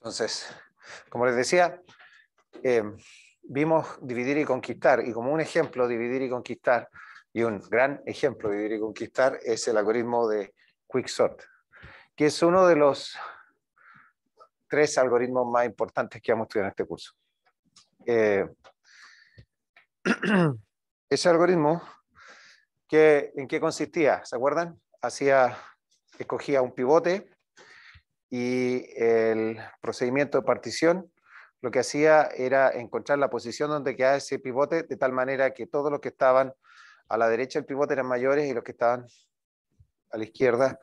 Entonces, como les decía, eh, vimos dividir y conquistar, y como un ejemplo, dividir y conquistar, y un gran ejemplo de dividir y conquistar, es el algoritmo de Quicksort, que es uno de los tres algoritmos más importantes que hemos a en este curso. Eh, ese algoritmo, ¿en qué consistía? ¿Se acuerdan? Hacía, escogía un pivote, y el procedimiento de partición lo que hacía era encontrar la posición donde quedaba ese pivote de tal manera que todos los que estaban a la derecha del pivote eran mayores y los que estaban a la izquierda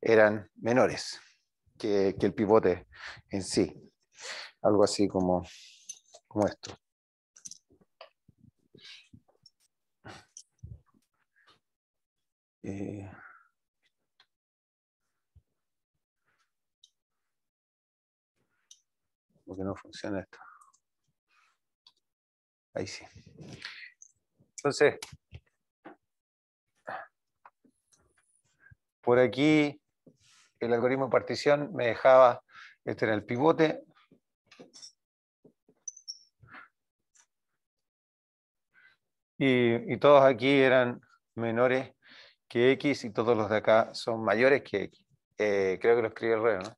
eran menores que, el pivote en sí. Algo así como, como esto. Eh, que no funciona esto. Ahí sí. Entonces, por aquí el algoritmo de partición me dejaba, este era el pivote. Y, todos aquí eran menores que X y todos los de acá son mayores que X. Eh, creo que lo escribí al revés, ¿no?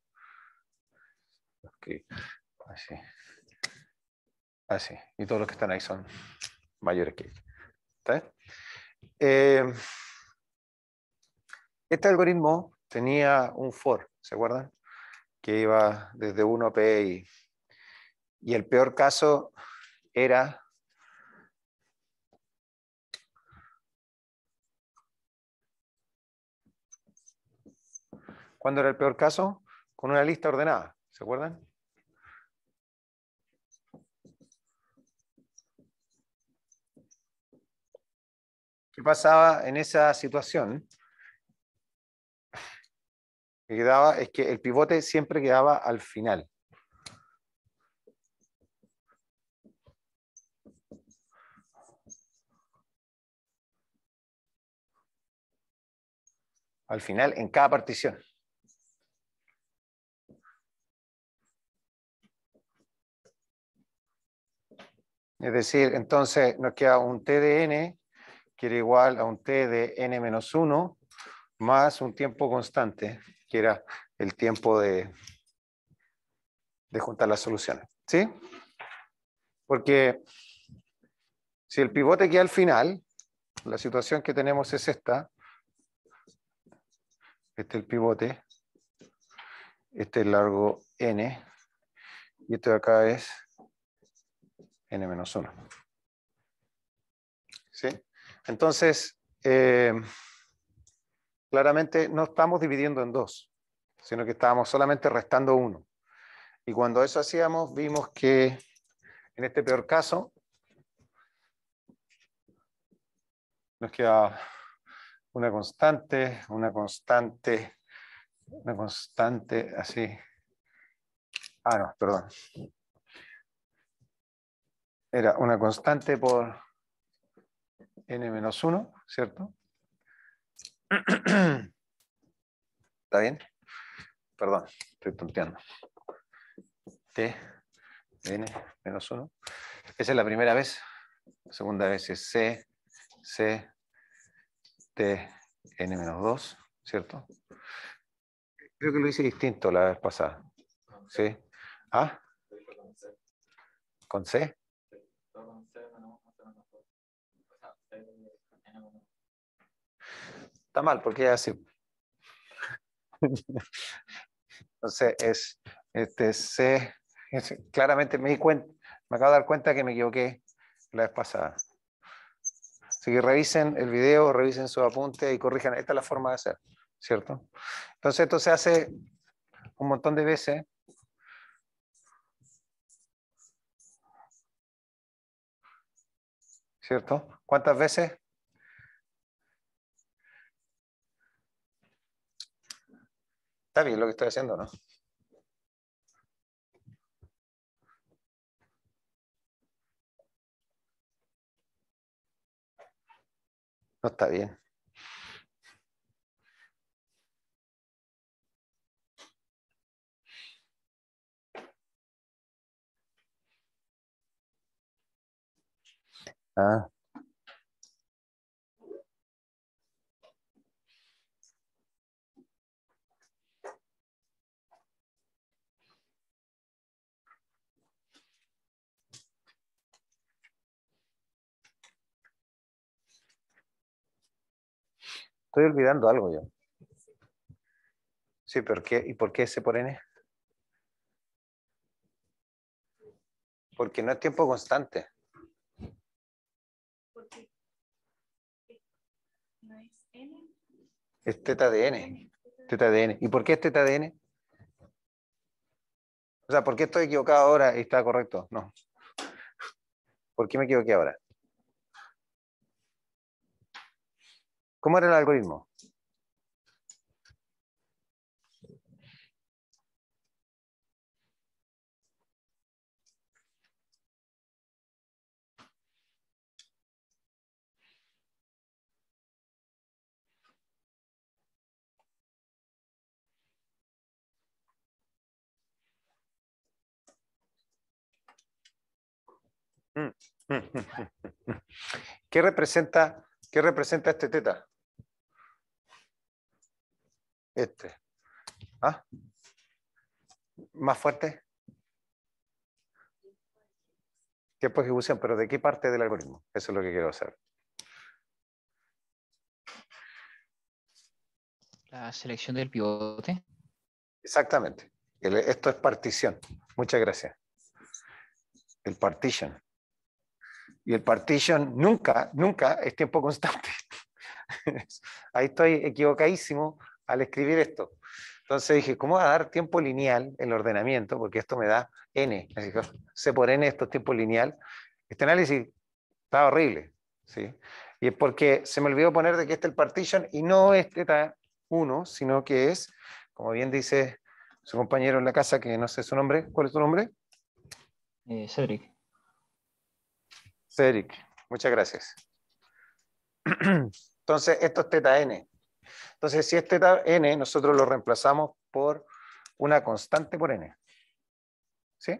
Así. Así. Y todos los que están ahí son mayores que em, este algoritmo tenía un for, ¿se acuerdan? Que iba desde 1 a PI. Y el peor caso era ¿Cuándo era el peor caso? Con una lista ordenada, ¿se acuerdan? ¿Qué pasaba en esa situación? Que quedaba es que el pivote siempre quedaba al final. Al final, en cada partición. Es decir, entonces nos queda un TDN que era igual a un t de n-1 menos más un tiempo constante, que era el tiempo de, juntar las soluciones. ¿Sí? Porque si el pivote queda al final, la situación que tenemos es esta. Este es el pivote. Este es el largo n. Y este de acá es n-1. menos entonces, eh, claramente no estamos dividiendo en dos, sino que estábamos solamente restando uno. Y cuando eso hacíamos, vimos que en este peor caso, nos queda una constante, una constante, una constante, así. Ah, no, perdón. Era una constante por n-1, ¿cierto? ¿Está bien? Perdón, estoy tonteando. T n-1. Esa es la primera vez. La segunda vez es C, C, T, N-2, ¿cierto? Creo que lo hice distinto la vez pasada. ¿Sí? ¿Ah? ¿Con C? Está mal, porque es así. Entonces, es, este, claramente me di cuenta, me acabo de dar cuenta que me equivoqué la vez pasada. Así que revisen el video, revisen su apunte y corrijan. Esta es la forma de hacer, ¿cierto? Entonces, esto se hace un montón de veces. ¿Cierto? ¿Cuántas veces? ¿Está bien lo que estoy haciendo no? No está bien. Ah. Estoy olvidando algo yo. Sí, ¿por qué? ¿y por qué por N? Porque no es tiempo constante. Es teta de n. Teta de n. ¿Y por qué es teta de n? O sea, ¿por qué estoy equivocado ahora y está correcto? No. ¿Por qué me equivoqué ahora? ¿Cómo era el algoritmo? ¿Qué representa, qué representa este teta? Este. ¿Ah? ¿Más fuerte? Tiempo de ejecución, pero ¿de qué parte del algoritmo? Eso es lo que quiero hacer. La selección del pivote. Exactamente. esto es partición. Muchas gracias. El partition. Y el partition nunca, nunca es tiempo constante. Ahí estoy equivocadísimo al escribir esto. Entonces dije, ¿cómo va a dar tiempo lineal el ordenamiento? Porque esto me da n. Así C por n, esto es tiempo lineal. Este análisis está horrible. ¿sí? Y es porque se me olvidó poner de que este es el partition y no es este teta 1, sino que es, como bien dice su compañero en la casa, que no sé su nombre. ¿Cuál es su nombre? Eh, Cedric. Cedric, muchas gracias. Entonces, esto es teta n. Entonces, si este n nosotros lo reemplazamos por una constante por n. ¿Sí?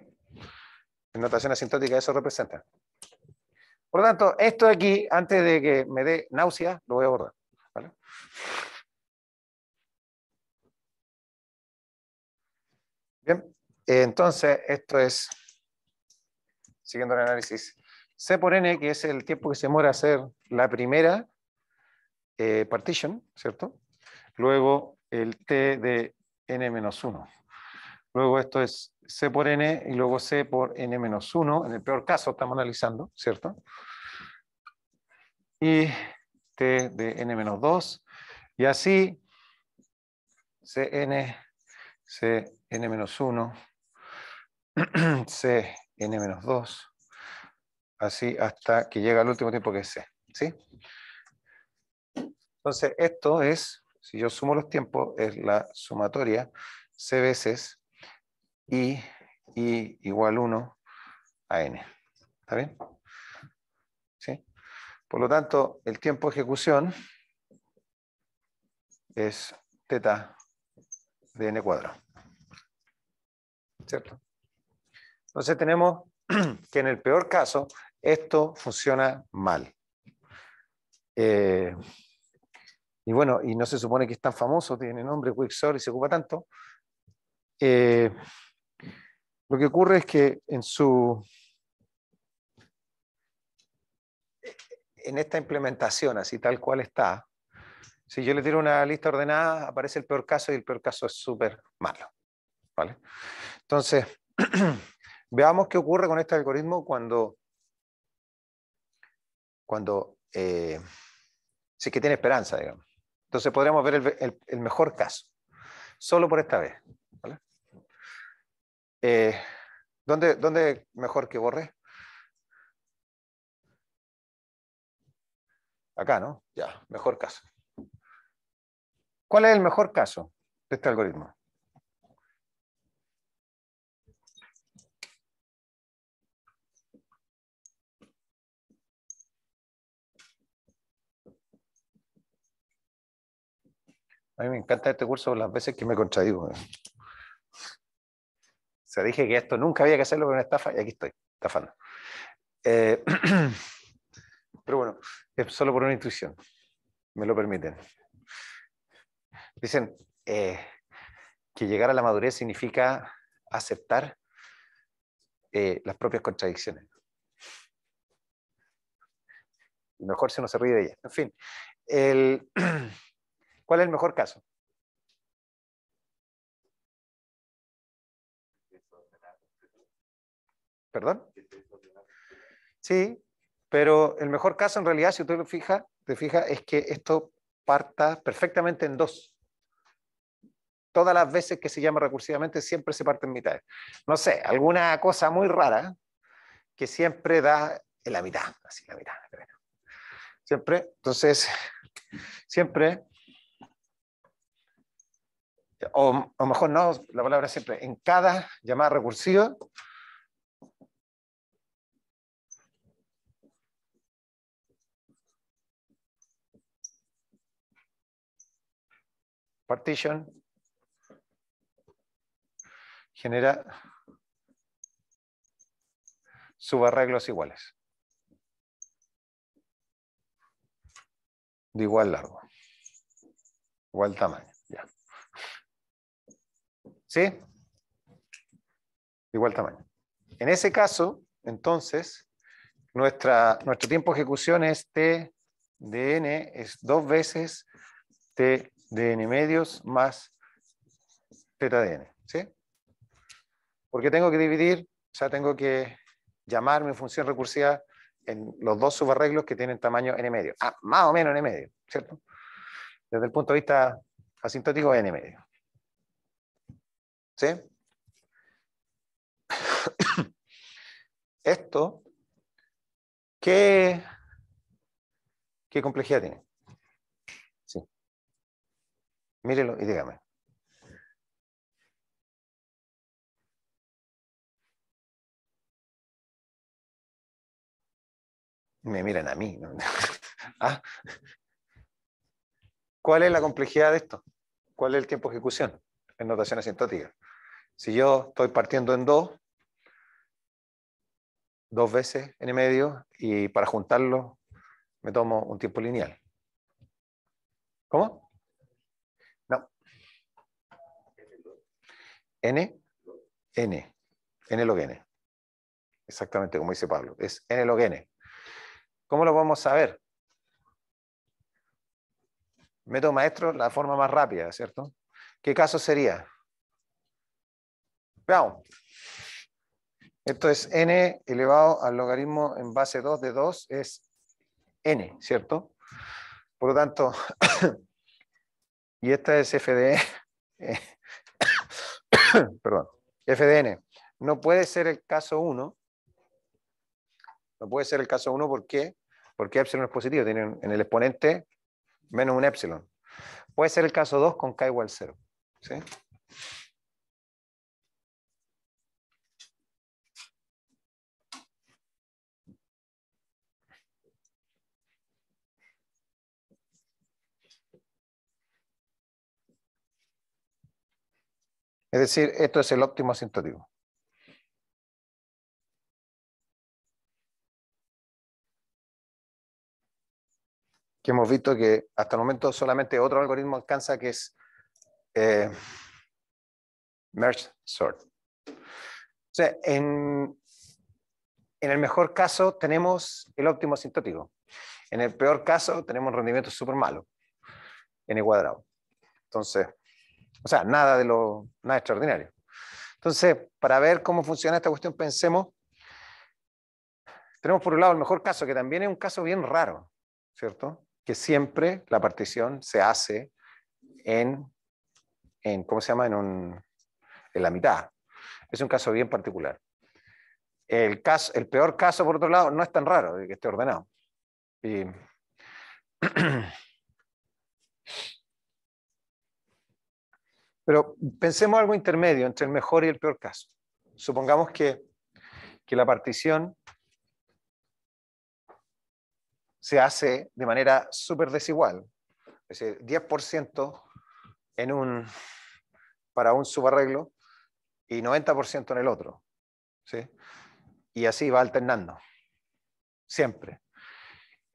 En notación asintótica eso representa. Por lo tanto, esto de aquí, antes de que me dé náusea, lo voy a abordar. Bien, entonces esto es, siguiendo el análisis, C por N, que es el tiempo que se a hacer la primera eh, partition, ¿cierto? Luego el T de n-1. Luego esto es C por n y luego C por n-1. En el peor caso estamos analizando, ¿cierto? Y T de n-2. Y así Cn, Cn-1, Cn-2, así hasta que llega al último tiempo que es C. ¿sí? Entonces, esto es, si yo sumo los tiempos, es la sumatoria C veces I, I igual 1 a N. ¿Está bien? ¿Sí? Por lo tanto, el tiempo de ejecución es teta de N cuadrado. ¿Cierto? Entonces tenemos que en el peor caso, esto funciona mal. Eh, y bueno, y no se supone que es tan famoso, tiene nombre Quicksilver y se ocupa tanto. Eh, lo que ocurre es que en su en esta implementación, así tal cual está, si yo le tiro una lista ordenada, aparece el peor caso y el peor caso es súper malo. ¿vale? Entonces, veamos qué ocurre con este algoritmo cuando, cuando eh, que tiene esperanza, digamos. Entonces podríamos ver el, mejor caso, solo por esta vez. Eh, ¿dónde, ¿Dónde mejor que borre? Acá, ¿no? Ya, mejor caso. ¿Cuál es el mejor caso de este algoritmo? A mí me encanta este curso las veces que me contradigo. O sea, dije que esto nunca había que hacerlo con una estafa y aquí estoy, estafando. Eh, pero bueno, es solo por una intuición. Me lo permiten. Dicen eh, que llegar a la madurez significa aceptar eh, las propias contradicciones. Mejor si no se ríe de ella. En fin, el. ¿Cuál es el mejor caso? ¿Perdón? Sí, pero el mejor caso en realidad, si usted lo fija, te fija, es que esto parta perfectamente en dos. Todas las veces que se llama recursivamente siempre se parte en mitad. No sé, alguna cosa muy rara que siempre da en la mitad, así la mitad. Siempre, entonces, siempre o, mejor no, la palabra siempre, en cada llamada recursiva, partition genera subarreglos iguales. De igual largo, igual tamaño. ¿Sí? Igual tamaño. En ese caso, entonces, nuestra, nuestro tiempo de ejecución es T de n, es dos veces T de n medios más teta de n. ¿sí? Porque tengo que dividir, o sea, tengo que llamar mi función recursiva en los dos subarreglos que tienen tamaño n medio. Ah, más o menos n medio, ¿cierto? Desde el punto de vista asintótico, n medio. ¿Sí? Esto, ¿qué, ¿qué complejidad tiene? Sí. Mírelo y dígame. Me miran a mí. Ah. ¿Cuál es la complejidad de esto? ¿Cuál es el tiempo de ejecución en notación asintótica? Si yo estoy partiendo en dos, dos veces n medio, y para juntarlo me tomo un tiempo lineal. ¿Cómo? No. N, N, N log N. Exactamente como dice Pablo, es N log N. ¿Cómo lo a saber? Método maestro, la forma más rápida, ¿cierto? ¿Qué caso sería? Veamos. Esto es n elevado al logaritmo en base 2 de 2 es n, ¿cierto? Por lo tanto, y esta es eh, f de n. No puede ser el caso 1, no puede ser el caso 1, ¿por qué? Porque epsilon es positivo, tiene en el exponente menos un epsilon. Puede ser el caso 2 con k igual 0. ¿sí? Es decir, esto es el óptimo asintótico. Que hemos visto que hasta el momento solamente otro algoritmo alcanza que es eh, merge sort. O sea, en, el mejor caso tenemos el óptimo asintótico. En el peor caso tenemos un rendimiento súper malo, n cuadrado. Entonces, o sea, nada de lo extraordinario. Entonces, para ver cómo funciona esta cuestión, pensemos. Tenemos por un lado el mejor caso, que también es un caso bien raro, ¿cierto? Que siempre la partición se hace en, ¿cómo se llama? En, la mitad. Es un caso bien particular. El, caso, el peor caso, por otro lado, no es tan raro de que esté ordenado. Y Pero pensemos algo intermedio entre el mejor y el peor caso. Supongamos que, la partición se hace de manera súper desigual. Es decir, 10% en un, para un subarreglo y 90% en el otro. ¿sí? Y así va alternando, siempre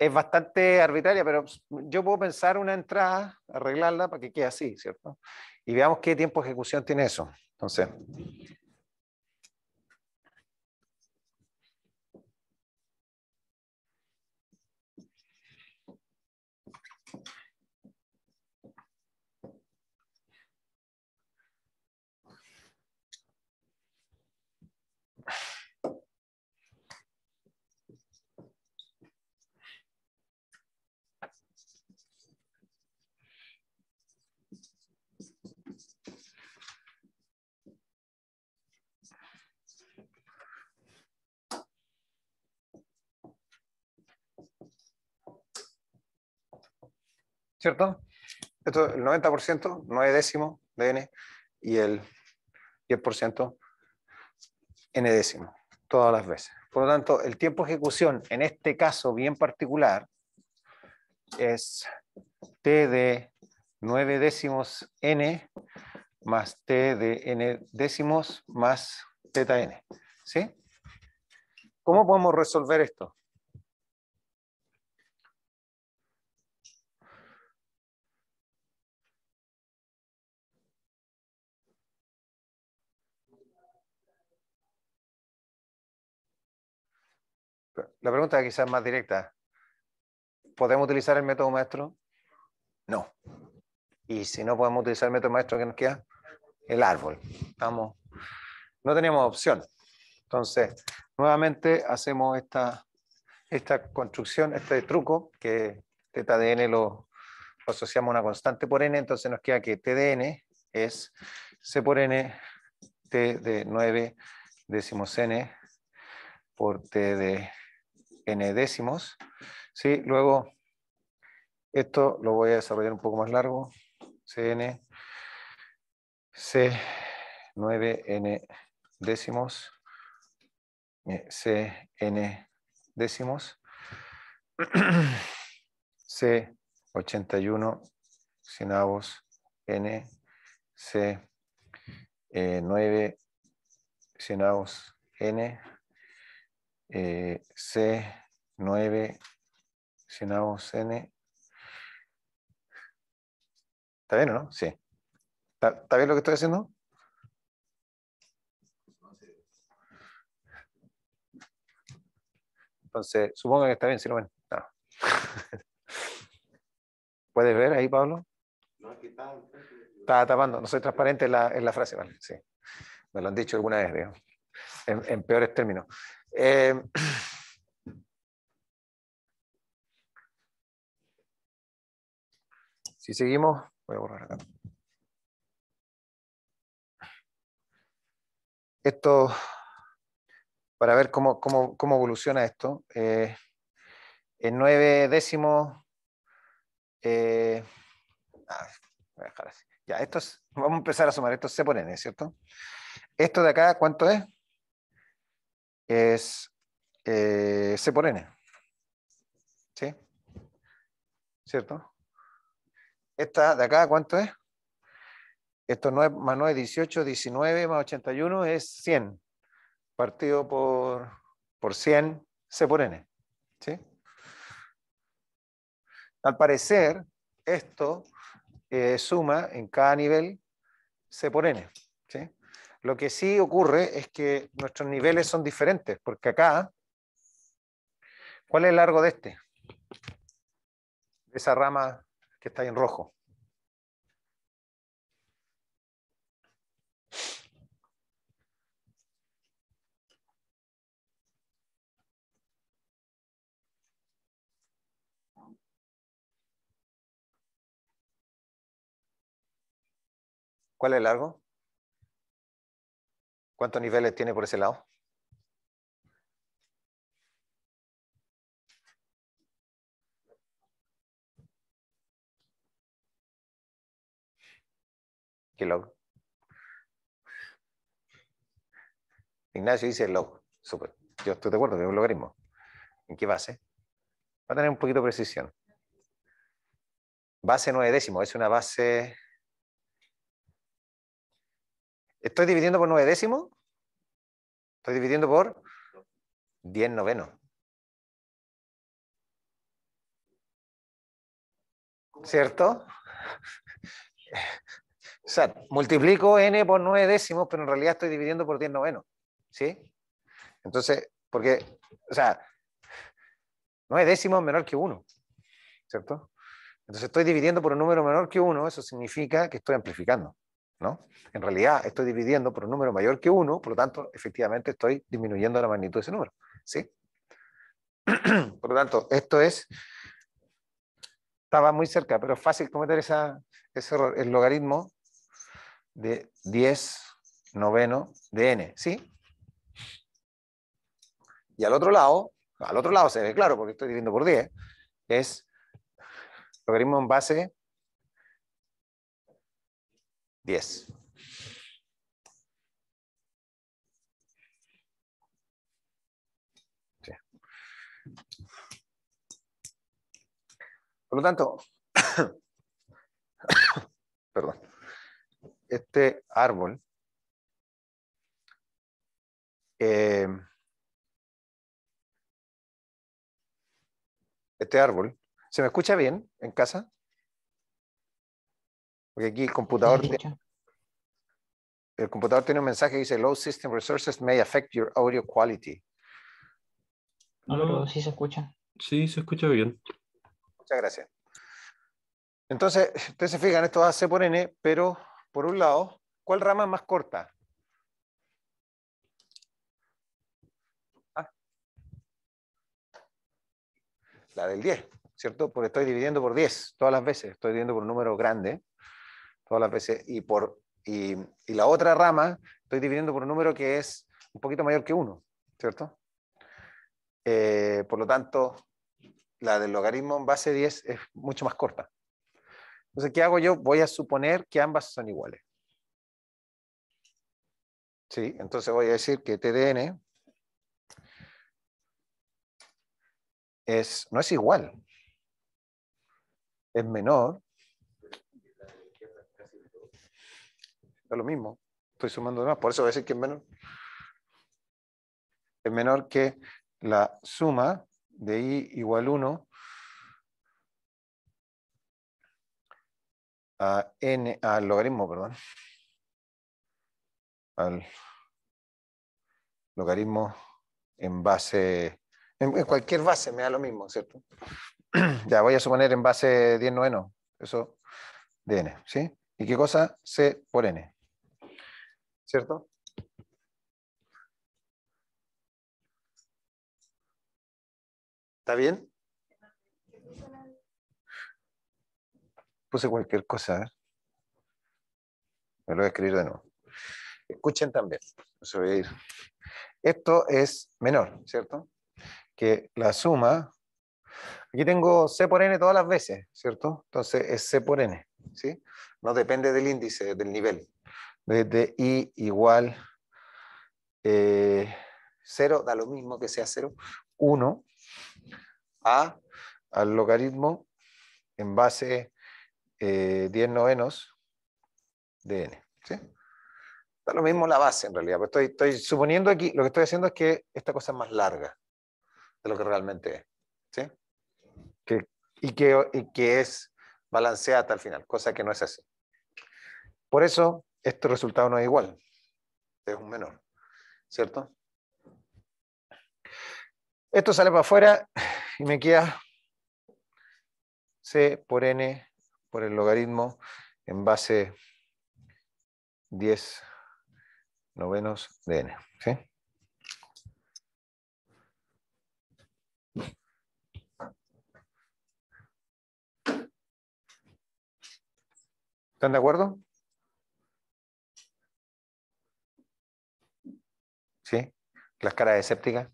es bastante arbitraria, pero yo puedo pensar una entrada, arreglarla para que quede así, ¿cierto? Y veamos qué tiempo de ejecución tiene eso. Entonces, ¿cierto? Esto, el 90%, 9 décimos de n, y el 10% n décimo, todas las veces. Por lo tanto, el tiempo de ejecución, en este caso bien particular, es t de 9 décimos n más t de n décimos más teta n. ¿Sí? ¿Cómo podemos resolver esto? la pregunta quizás más directa. ¿Podemos utilizar el método maestro? No. Y si no podemos utilizar el método maestro, ¿qué nos queda? El árbol. no tenemos opción. Entonces, nuevamente hacemos esta, esta construcción, este truco, que de n lo asociamos a una constante por n, entonces nos queda que t de n es C por n, T de 9 décimos n por T de n décimos. ¿sí? Luego, esto lo voy a desarrollar un poco más largo. Cn C9n décimos. Eh, Cn décimos. C81 sinavos n. C9 sinavos eh, n. Eh, C9 sinamos N. ¿Está bien o no? Sí. ¿Está, bien lo que estoy haciendo? Entonces, supongo que está bien, si no, ven. ¿Puedes ver ahí, Pablo? No, aquí está. Está tapando, no soy transparente en la, la frase, ¿vale? Sí. Me lo han dicho alguna vez, digo en, peores términos. Eh, si seguimos, voy a borrar acá. Esto, para ver cómo, cómo, evoluciona esto, eh, en nueve décimos, eh, ah, voy a dejar así. Ya, esto vamos a empezar a sumar, estos se ponen, ¿cierto? Esto de acá, ¿cuánto es? es C por N. ¿Sí? ¿Cierto? Esta de acá, ¿cuánto es? Esto 9 más 9 18, 19 más 81 es 100. Partido por, 100, C por N. ¿Sí? Al parecer, esto eh, suma en cada nivel C por N. ¿sí? Lo que sí ocurre es que nuestros niveles son diferentes, porque acá, ¿cuál es el largo de este? De esa rama que está ahí en rojo. ¿Cuál es el largo? ¿Cuántos niveles tiene por ese lado? ¿Qué log? Ignacio dice log. Yo estoy de acuerdo un logaritmo. ¿En qué base? Va a tener un poquito de precisión. Base nueve décimo. Es una base Estoy dividiendo por nueve décimos. Estoy dividiendo por 10 novenos. ¿Cierto? o sea, multiplico n por nueve décimos, pero en realidad estoy dividiendo por 10 novenos. ¿Sí? Entonces, porque, o sea, 9 décimos menor que uno. ¿Cierto? Entonces estoy dividiendo por un número menor que uno. eso significa que estoy amplificando. En realidad estoy dividiendo por un número mayor que 1, por lo tanto, efectivamente estoy disminuyendo la magnitud de ese número. ¿sí? por lo tanto, esto es, estaba muy cerca, pero es fácil cometer esa, ese error, el logaritmo de 10 noveno de n, ¿sí? Y al otro lado, al otro lado se ve claro, porque estoy dividiendo por 10, es logaritmo en base 10. Por lo tanto, perdón, este árbol eh, este árbol, ¿se me escucha bien en casa? aquí el computador, tiene, el computador tiene un mensaje que dice Low System Resources may affect your audio quality. No, sí se escucha. Sí, se escucha bien. Muchas gracias. Entonces, ustedes se fijan, esto va A, C por N, pero por un lado, ¿cuál rama más corta? Ah. La del 10, ¿cierto? Porque estoy dividiendo por 10 todas las veces, estoy dividiendo por un número grande todas las veces. Y, por, y, la otra rama estoy dividiendo por un número que es un poquito mayor que 1, ¿cierto? Eh, por lo tanto, la del logaritmo en base 10 es mucho más corta. Entonces, ¿qué hago yo? Voy a suponer que ambas son iguales. Sí, entonces voy a decir que TDN es, no es igual, es menor es lo mismo. Estoy sumando más, por eso voy a decir que es menor. Es menor que la suma de i igual 1 a n, al logaritmo, perdón, al logaritmo en base, en, cualquier base me da lo mismo, ¿cierto? ya voy a suponer en base 10 noveno, eso de n, ¿sí? ¿Y qué cosa? C por n. ¿cierto? ¿Está bien? Puse cualquier cosa. ¿eh? Me lo voy a escribir de nuevo. Escuchen también. Esto es menor, ¿cierto? Que la suma... Aquí tengo C por N todas las veces, ¿cierto? Entonces es C por N, ¿sí? No depende del índice, del nivel de i igual eh, 0, da lo mismo que sea 0, 1 a, al logaritmo en base 10 eh, novenos de n. Da lo mismo la base en realidad, pero pues, estoy, estoy suponiendo aquí, lo que estoy haciendo es que esta cosa es más larga de lo que realmente es. y, que, y que es balanceada hasta el final, cosa que no es así. Por eso este resultado no es igual, es un menor, ¿cierto? Esto sale para afuera y me queda C por N por el logaritmo en base 10 novenos de N. ¿sí? ¿Están de acuerdo? ¿sí? Las caras escépticas.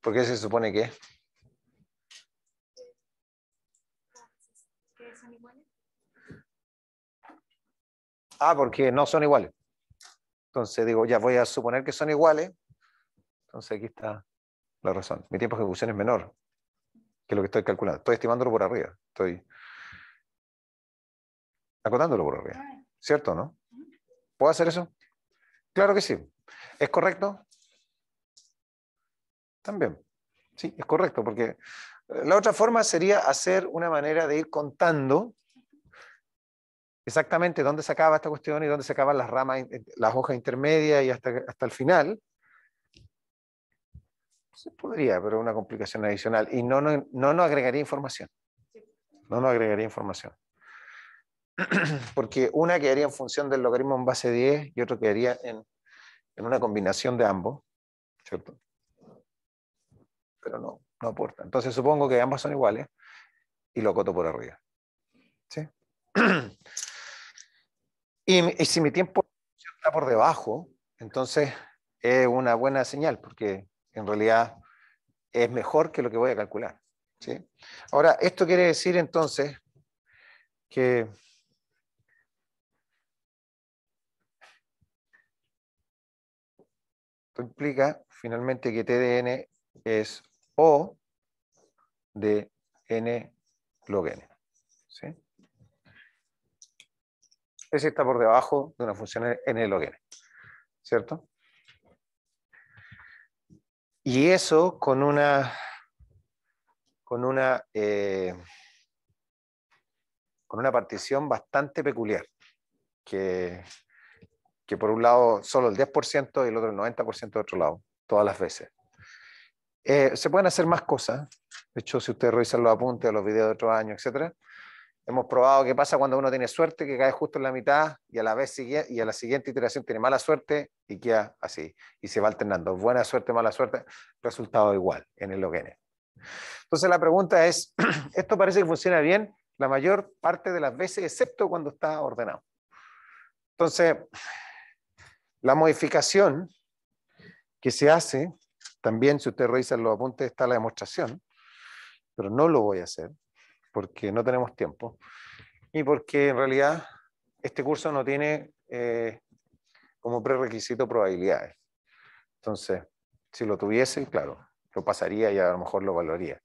¿Por qué se supone que? Ah, porque no son iguales. Entonces digo, ya voy a suponer que son iguales. Entonces aquí está la razón. Mi tiempo de ejecución es menor que lo que estoy calculando. Estoy estimándolo por arriba. Estoy acotándolo por arriba. ¿Cierto, no? ¿Puedo hacer eso? Claro que sí. ¿Es correcto? También. Sí, es correcto, porque eh, la otra forma sería hacer una manera de ir contando exactamente dónde se acaba esta cuestión y dónde se acaban las ramas, eh, las hojas intermedias y hasta, hasta el final. Se podría, pero una complicación adicional. Y no, no, no nos agregaría información. No nos agregaría información. porque una quedaría en función del logaritmo en base 10 y otra quedaría en, en una combinación de ambos, ¿cierto? Pero no, no aporta. Entonces supongo que ambas son iguales y lo coto por arriba. ¿Sí? Y, y si mi tiempo está por debajo, entonces es una buena señal, porque en realidad es mejor que lo que voy a calcular. ¿sí? Ahora, esto quiere decir entonces que Esto implica finalmente que T N es O de N log N. ¿sí? Ese está por debajo de una función N log N. ¿Cierto? Y eso con una con una eh, con una partición bastante peculiar que por un lado solo el 10% y el otro el 90% de otro lado, todas las veces. Eh, se pueden hacer más cosas. De hecho, si ustedes revisan los apuntes o los videos de otros años, etcétera, hemos probado qué pasa cuando uno tiene suerte, que cae justo en la mitad y a la vez y a la siguiente iteración tiene mala suerte y queda así. Y se va alternando. Buena suerte, mala suerte, resultado igual en el log Entonces la pregunta es, esto parece que funciona bien la mayor parte de las veces, excepto cuando está ordenado. Entonces, la modificación que se hace, también si usted revisan los apuntes está la demostración, pero no lo voy a hacer porque no tenemos tiempo y porque en realidad este curso no tiene eh, como prerequisito probabilidades. Entonces, si lo tuviese, claro, lo pasaría y a lo mejor lo valoraría,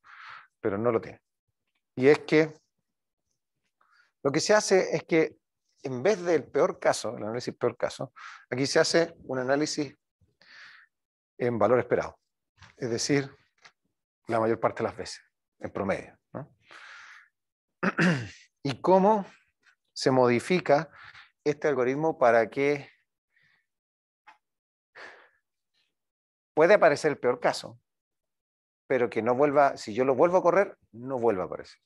pero no lo tiene. Y es que lo que se hace es que en vez del peor caso, el análisis peor caso, aquí se hace un análisis en valor esperado, es decir, la mayor parte de las veces, en promedio. ¿Y cómo se modifica este algoritmo para que puede aparecer el peor caso, pero que no vuelva, si yo lo vuelvo a correr, no vuelva a aparecer.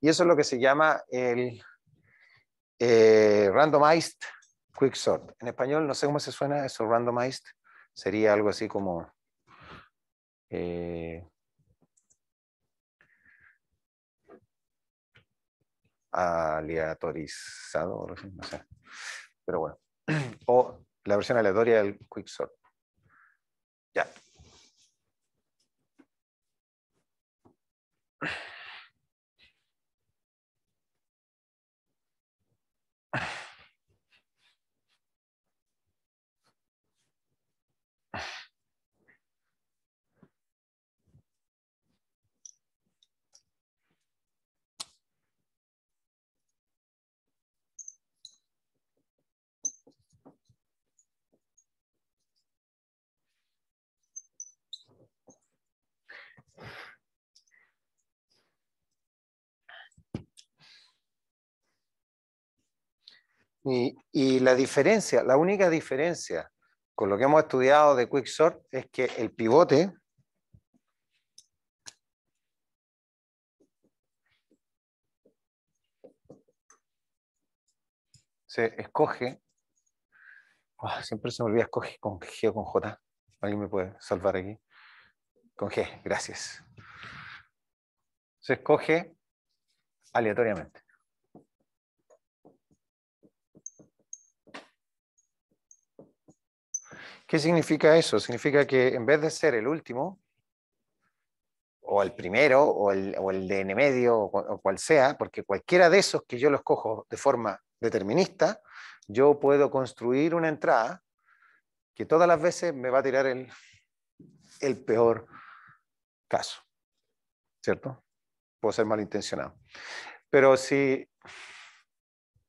Y eso es lo que se llama el eh, randomized Quicksort. En español no sé cómo se suena eso, randomized. Sería algo así como... Eh, aleatorizado, Pero bueno. O la versión aleatoria del Quicksort. Ya. Y, la diferencia, la única diferencia con lo que hemos estudiado de Quicksort es que el pivote se escoge, ah, siempre se me olvida escoge con G o con J, alguien me puede salvar aquí, con G, gracias. Se escoge aleatoriamente. ¿Qué significa eso? Significa que en vez de ser el último, o el primero, o el, o de medio, o, cual sea, porque cualquiera de esos que yo los cojo de forma determinista, yo puedo construir una entrada que todas las veces me va a tirar el, el peor caso. ¿Cierto? Puedo ser malintencionado. Pero si,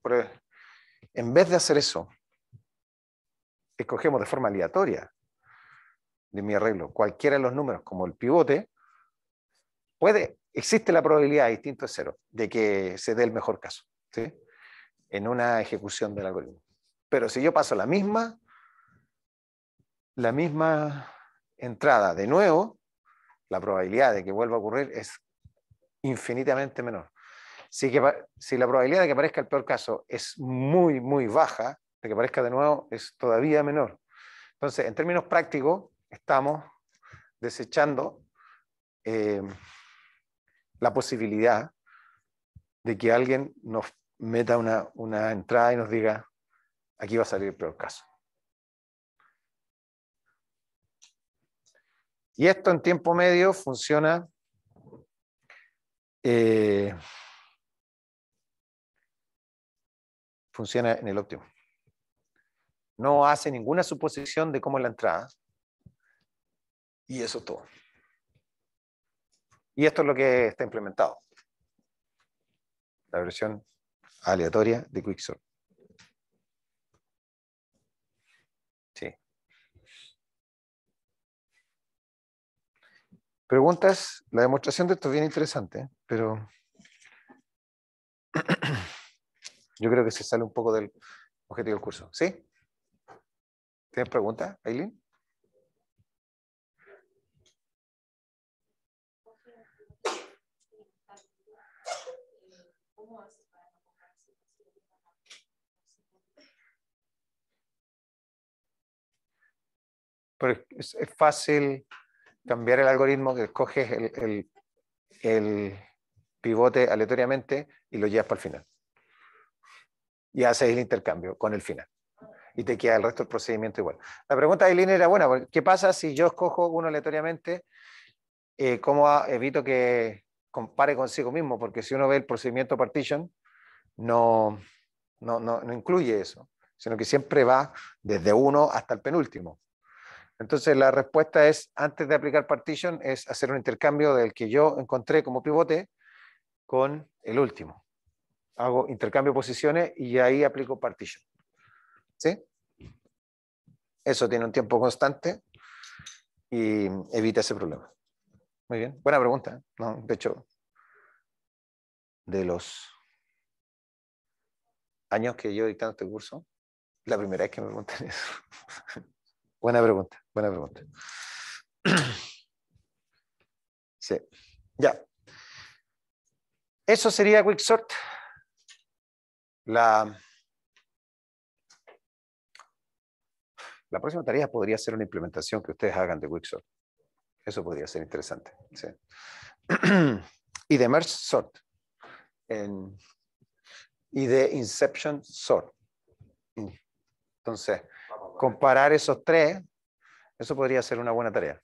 e, en vez de hacer eso, escogemos de forma aleatoria de mi arreglo, cualquiera de los números, como el pivote, puede, existe la probabilidad distinto de cero de que se dé el mejor caso ¿sí? en una ejecución del algoritmo. Pero si yo paso la misma, la misma entrada de nuevo, la probabilidad de que vuelva a ocurrir es infinitamente menor. Si, que, si la probabilidad de que aparezca el peor caso es muy, muy baja, de que aparezca de nuevo es todavía menor. Entonces, en términos prácticos, estamos desechando eh, la posibilidad de que alguien nos meta una, entrada y nos diga, aquí va a salir el peor caso. Y esto en tiempo medio funciona eh, funciona en el óptimo no hace ninguna suposición de cómo es la entrada. Y eso es todo. Y esto es lo que está implementado. La versión aleatoria de Quicksort. Sí. Preguntas. La demostración de esto es bien interesante, pero yo creo que se sale un poco del objetivo del curso. ¿Sí? ¿Tienes pregunta, Aileen? es, fácil cambiar el algoritmo que escoges el, pivote aleatoriamente y lo llevas para el final. Y haces el intercambio con el final y te queda el resto del procedimiento igual. La pregunta de Elena era buena, ¿qué pasa si yo escojo uno aleatoriamente? Eh, ¿Cómo evito que compare consigo mismo? Porque si uno ve el procedimiento partition, no, no, no, no incluye eso, sino que siempre va desde uno hasta el penúltimo. Entonces la respuesta es, antes de aplicar partition, es hacer un intercambio del que yo encontré como pivote con el último. Hago intercambio de posiciones y ahí aplico partition. ¿sí? Eso tiene un tiempo constante y evita ese problema. Muy bien, buena pregunta. ¿eh? No, de hecho, de los años que yo dictando este curso, la primera vez que me preguntan eso. buena pregunta, buena pregunta. sí, ya. Eso sería Quicksort. La La próxima tarea podría ser una implementación que ustedes hagan de Quicksort. Eso podría ser interesante. y de Merge Sort. y de Inception Sort. Entonces, comparar esos tres, eso podría ser una buena tarea.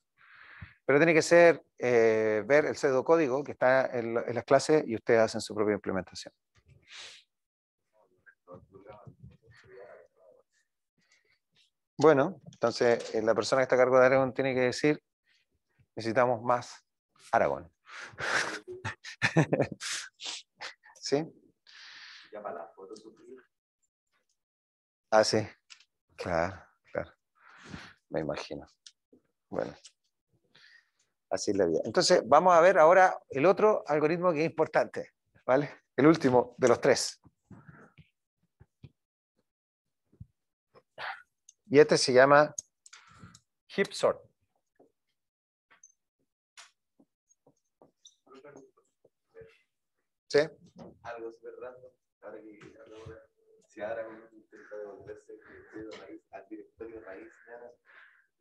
Pero tiene que ser eh, ver el código que está en, en las clases y ustedes hacen su propia implementación. Bueno, entonces eh, la persona que está a cargo de Aragón tiene que decir, necesitamos más Aragón. ¿Sí? Ya para la foto Ah, sí. Claro, claro. Me imagino. Bueno. Así es la vida. Entonces, vamos a ver ahora el otro algoritmo que es importante, ¿vale? El último de los tres. Y este se llama hip ¿Sí? Algo súper random, ahora que hablamos de si ahora intenta devolverse al directorio de raíz,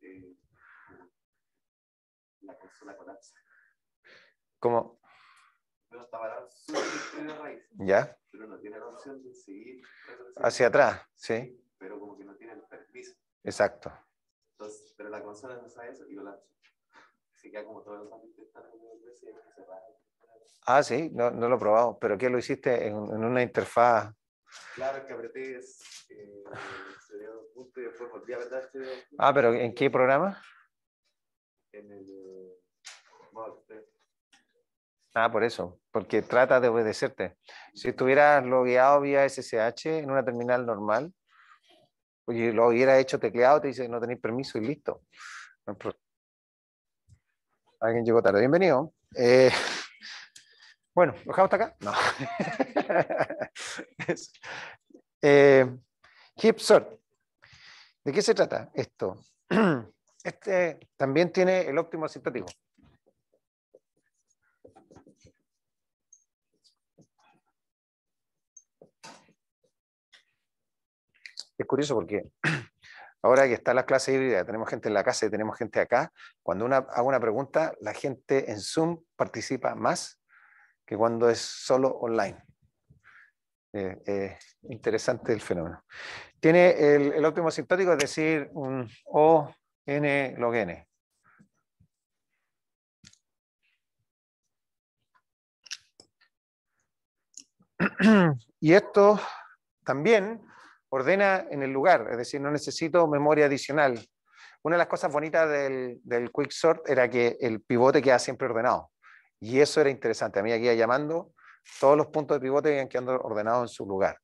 eh, la consola colapsa. ¿Cómo? Pero está parado su directorio de raíz. ¿Ya? Pero no tiene la opción de seguir. Hacia atrás, sí pero como que no tiene el permiso. Exacto. Entonces, pero la consola no sabe eso y lo hecho. Se queda como todos los ambientes están en el y se va. Ah, sí, no, no, lo he probado, pero ¿qué lo hiciste en, una interfaz? Claro, que apreté eh, punto y después volví a apretar Ah, pero ¿en qué programa? En el eh, Ah, por eso, porque trata de obedecerte. Si estuvieras logueado vía SSH en una terminal normal, y lo hubiera hecho tecleado, te dice, no tenéis permiso y listo. Alguien llegó tarde, bienvenido. Eh, bueno, ¿lo dejamos hasta acá? No. eh, hip ¿De qué se trata esto? Este también tiene el óptimo asistativo. es curioso porque ahora que están las clases híbridas, tenemos gente en la casa y tenemos gente acá, cuando una, hago una pregunta, la gente en Zoom participa más que cuando es solo online. Eh, eh interesante el fenómeno. Tiene el, óptimo sintótico, es decir, un O, N, log N. Y esto también ordena en el lugar, es decir, no necesito memoria adicional. Una de las cosas bonitas del, Quicksort era que el pivote queda siempre ordenado. Y eso era interesante. A mí aquí llamando, todos los puntos de pivote iban quedando ordenados en su lugar.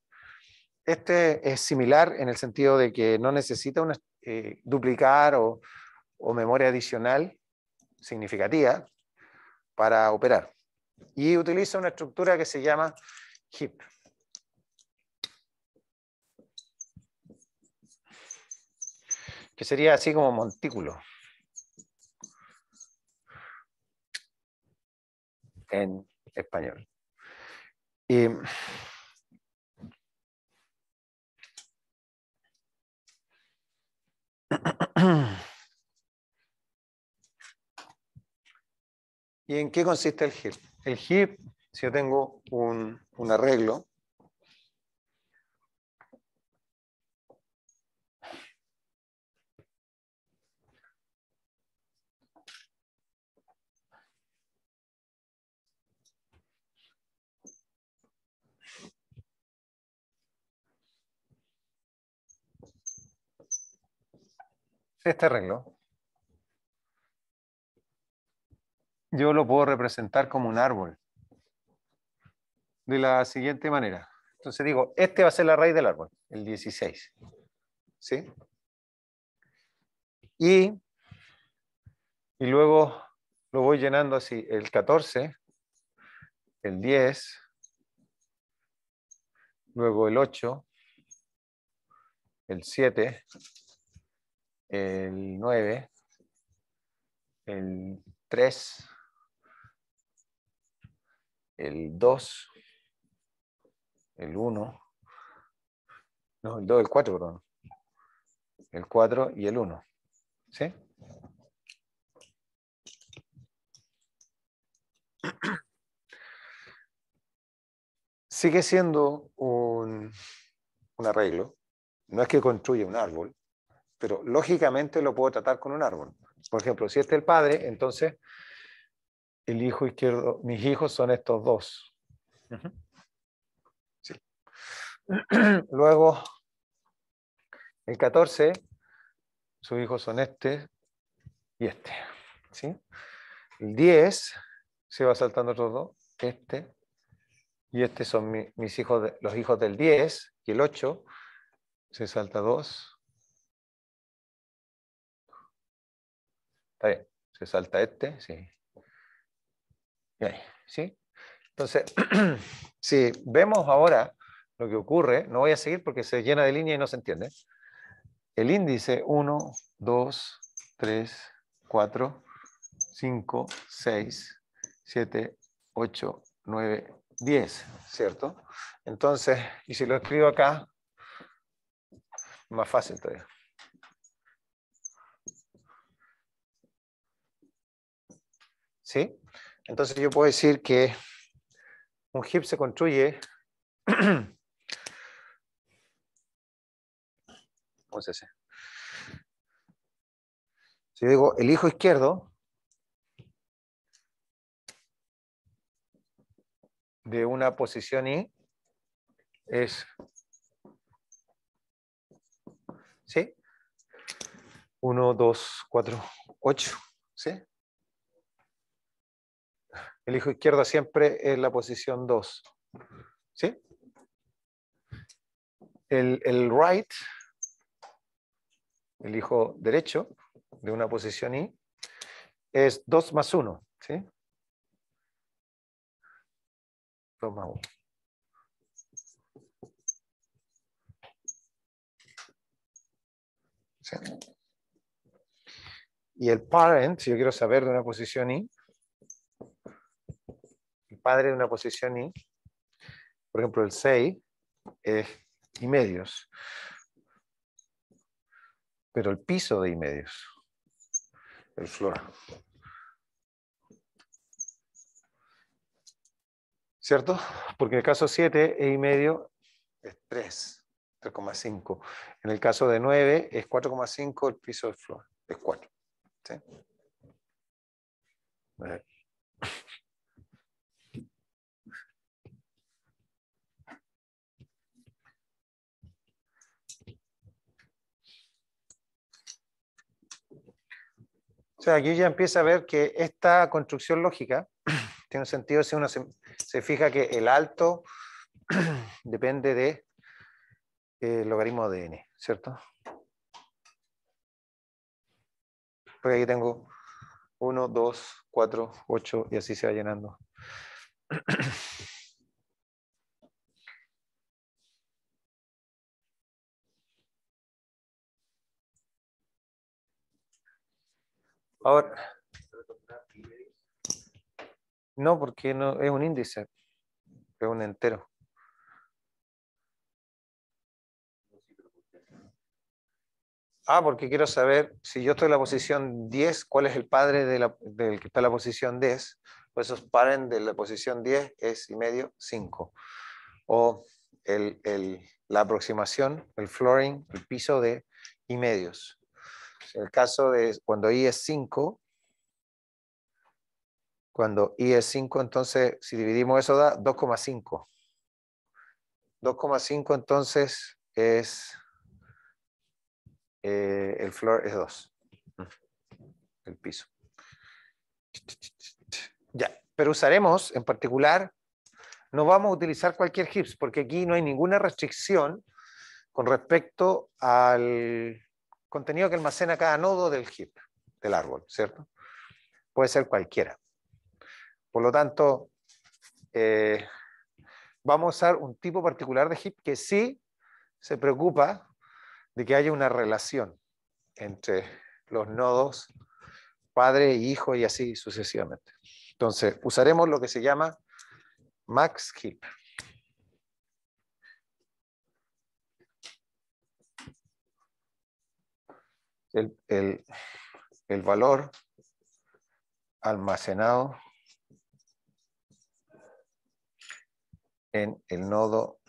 Este es similar en el sentido de que no necesita eh, duplicar o, o memoria adicional significativa para operar. Y utiliza una estructura que se llama heap. que sería así como montículo. En español. Y, en qué consiste el HIP? El HIP, si yo tengo un arreglo, este arreglo, yo lo puedo representar como un árbol. De la siguiente manera. Entonces digo, este va a ser la raíz del árbol, el 16. ¿Sí? Y, y luego lo voy llenando así, el 14, el 10, luego el 8, el 7, el 9, el 3, el 2, el 1, no, el 2, el 4, perdón, el 4 y el 1. ¿Sí? Sigue siendo un, un arreglo. No es que construya un árbol, pero lógicamente lo puedo tratar con un árbol. Por ejemplo, si este es el padre, entonces el hijo izquierdo, mis hijos son estos dos. Luego, el 14, sus hijos son este y este. El 10, se va saltando otros dos, este y este son mis hijos, los hijos del 10 y el 8, se salta dos. Está bien. Se salta este, sí. ¿Sí? Entonces, si vemos ahora lo que ocurre, no voy a seguir porque se llena de línea y no se entiende. El índice 1, 2, 3, 4, 5, 6, 7, 8, 9, 10, ¿cierto? Entonces, y si lo escribo acá, más fácil todavía. ¿sí? Entonces yo puedo decir que un hip se construye... ¿Cómo se hace? Si digo el hijo izquierdo de una posición Y es... ¿Sí? 1, 2, 4, 8. ¿Sí? El hijo izquierdo siempre es la posición 2. ¿Sí? El, el, right, el hijo derecho de una posición I, es 2 más 1. ¿Sí? más 1. ¿Sí? Y el parent, si yo quiero saber de una posición I, padre de una posición y, por ejemplo, el 6 es eh, y medios, pero el piso de y medios, el flor. ¿Cierto? Porque en el caso 7 es y medio es 3, 3,5. En el caso de 9 es 4,5, el piso del flor es 4. ¿sí? Eh, O sea, aquí ya empieza a ver que esta construcción lógica tiene sentido si uno se, fija que el alto depende de eh, logaritmo de n, ¿cierto? Porque aquí tengo 1, 2, 4, 8 y así se va llenando. Ahora, no, porque no es un índice, es un entero. Ah, porque quiero saber, si yo estoy en la posición 10, ¿cuál es el padre de la, del que está en la posición 10? Pues esos paren de la posición 10 es y medio 5. O la aproximación, el flooring, el piso de y medios. En pues, el caso de cuando i es 5, cuando i es 5, entonces si dividimos eso da 2,5. 2,5 entonces es eh, el floor es 2. Mm, el piso. Ya, pero usaremos en particular, no vamos a utilizar cualquier hips porque aquí no hay ninguna restricción con respecto al contenido que almacena cada nodo del hip, del árbol, ¿cierto? Puede ser cualquiera. Por lo tanto, eh, vamos a usar un tipo particular de hip que sí se preocupa de que haya una relación entre los nodos padre e hijo y así sucesivamente. Entonces, usaremos lo que se llama max heap. el, valor almacenado en el nodo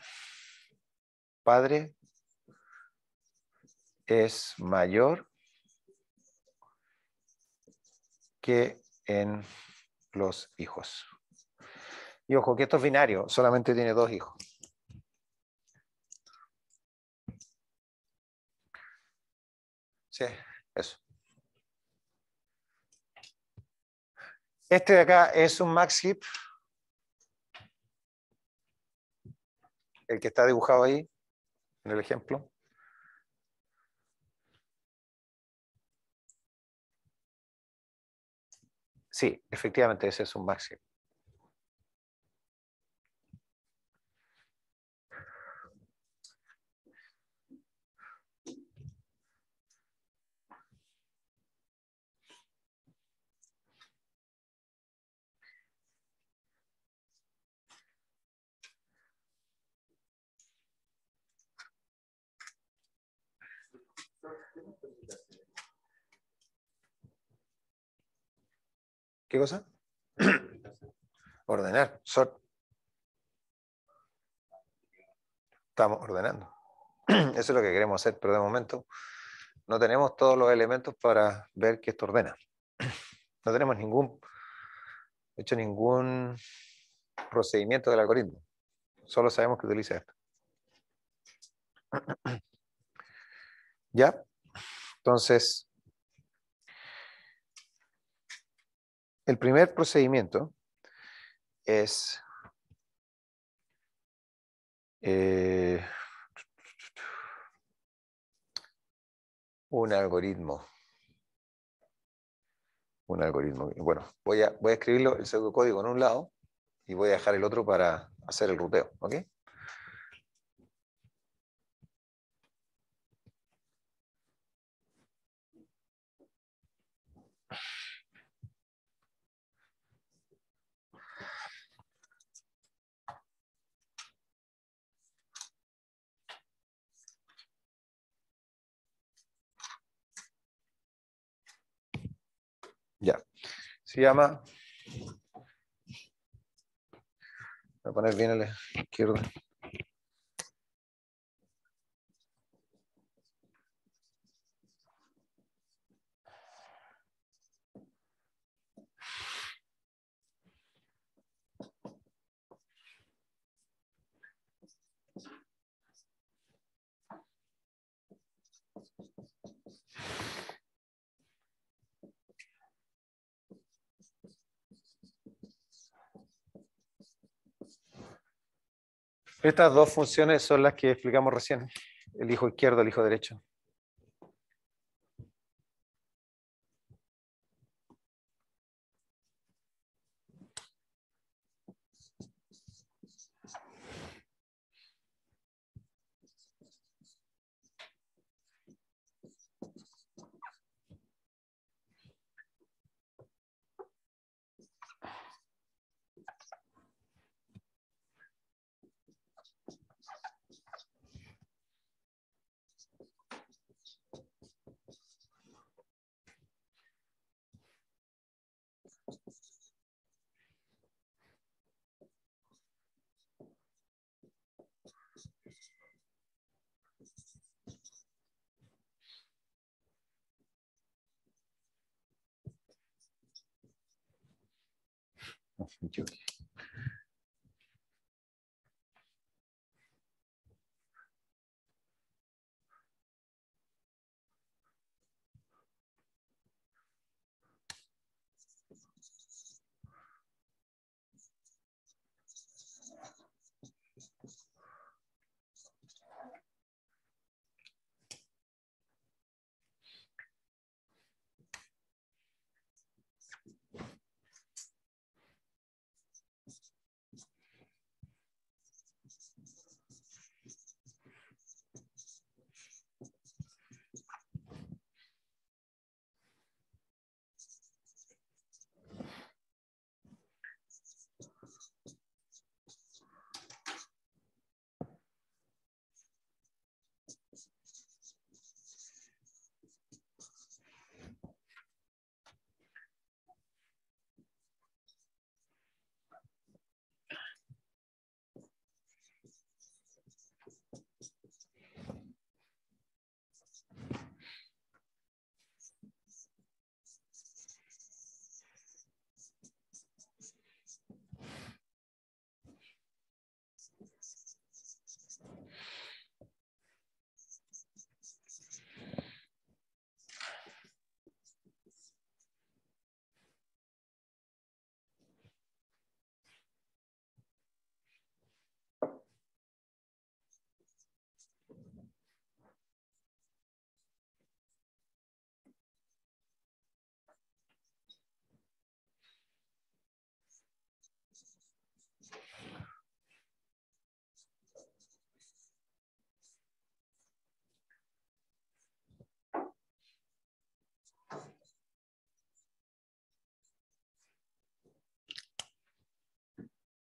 padre es mayor que en los hijos. Y ojo, que esto es binario, solamente tiene dos hijos. eso. Este de acá es un max hip. El que está dibujado ahí, en el ejemplo. Sí, efectivamente, ese es un max hip. ¿Qué cosa? Ordenar, sort. Estamos ordenando. Eso es lo que queremos hacer, pero de momento no tenemos todos los elementos para ver que esto ordena. No tenemos ningún, hecho, ningún procedimiento del algoritmo. Solo sabemos que utiliza esto. ¿Ya? Entonces, el primer procedimiento es eh, un algoritmo. Un algoritmo. Bueno, voy a, voy a escribirlo el pseudocódigo en un lado y voy a dejar el otro para hacer el ruteo. ¿Ok? Ya. Se llama. Voy a poner bien a la izquierda. Estas dos funciones son las que explicamos recién, el hijo izquierdo, el hijo derecho. ます。日曜日。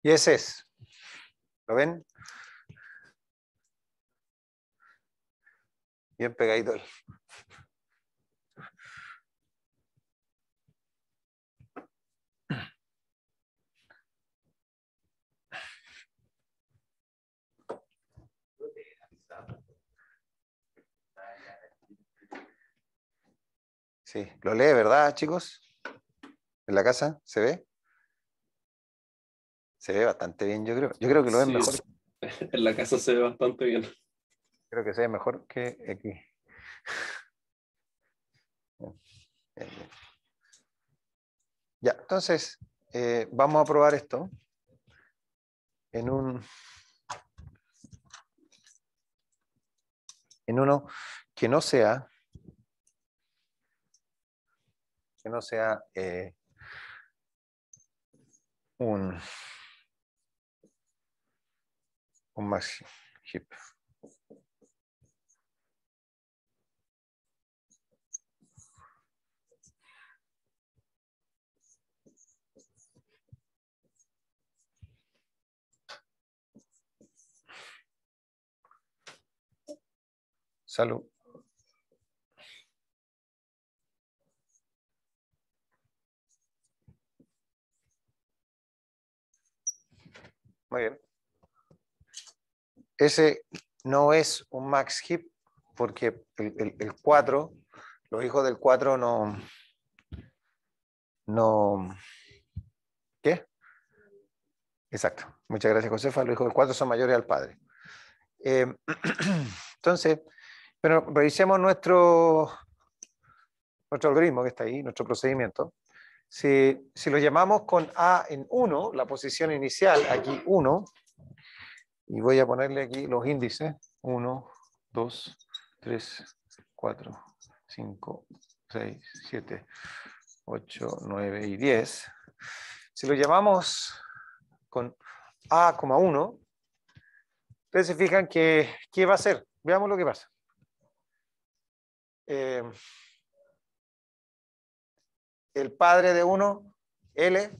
Y ese es. ¿Lo ven? Bien pegadito. Sí, lo lee, ¿verdad, chicos? ¿En la casa? ¿Se ve? Se ve bastante bien, yo creo. Yo creo que lo ven mejor. En la casa se ve bastante bien. Creo que se ve mejor que aquí. Ya, entonces, eh, vamos a probar esto en un en uno que no sea que no sea eh, un un más. hip. Salud. Muy bien. Ese no es un max hip porque el 4, los hijos del 4 no, no, ¿qué? Exacto. Muchas gracias, Josefa. Los hijos del 4 son mayores al padre. Em, entonces, pero revisemos nuestro, nuestro algoritmo que está ahí, nuestro procedimiento. Si, si lo llamamos con A en 1, la posición inicial, aquí 1, y voy a ponerle aquí los índices. 1, 2, 3, 4, 5, 6, 7, 8, 9 y 10. Si lo llamamos con A, 1, ustedes se fijan que ¿qué va a ser? Veamos lo que pasa. Em, el padre de 1 L,